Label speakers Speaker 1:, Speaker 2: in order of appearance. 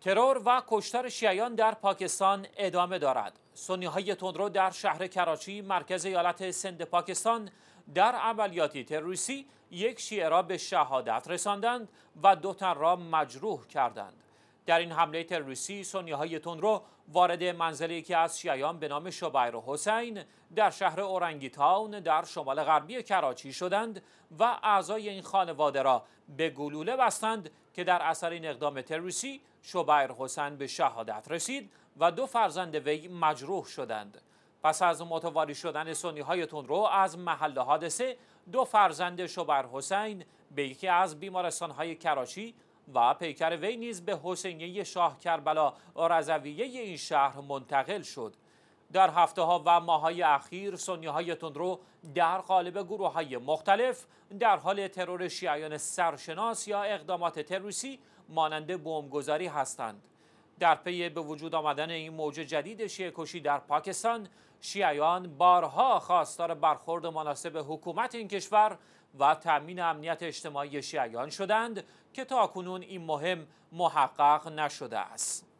Speaker 1: ترور و کشتار شیعیان در پاکستان ادامه دارد. سنی های تندرو در شهر کراچی مرکز ایالت سند پاکستان در عملیاتی تروریستی یک شیعه را به شهادت رساندند و دو تن را مجروح کردند. در این حمله تروریستی تون رو وارد منزل که از شیعیان به نام شبیر حسین در شهر تاون در شمال غربی کراچی شدند و اعضای این خانواده را به گلوله بستند که در اثر این اقدام تروریستی شبیر حسین به شهادت رسید و دو فرزند وی مجروح شدند پس از متواری شدن سنی های رو از محل حادثه دو فرزند شبر حسین به یکی از بیمارستان های کراچی و پیکر وی نیز به حسینیه شاه کربلا رضویه این شهر منتقل شد در هفته ها و ماه های اخیر سنیه های تندرو در قالب گروه های مختلف در حال ترور شیعیان سرشناس یا اقدامات تروریستی مانند بمبگذاری هستند در پی به وجود آمدن این موج جدید شیعه کشی در پاکستان شیعیان بارها خواستار برخورد مناسب حکومت این کشور و تأمین امنیت اجتماعی شیعیان شدند که تاکنون این مهم محقق نشده است